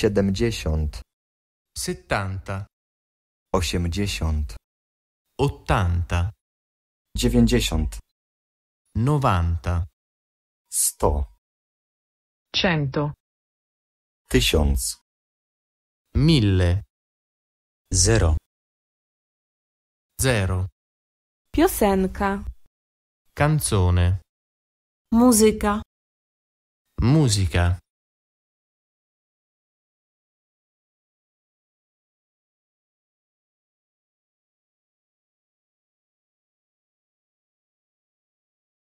siedemdziesiąt, settanta, osiemdziesiąt, ottanta, dziewięćdziesiąt, novanta, sto, cento, tysiąc, mille, zero, zero, piosenka, canzone, musica musica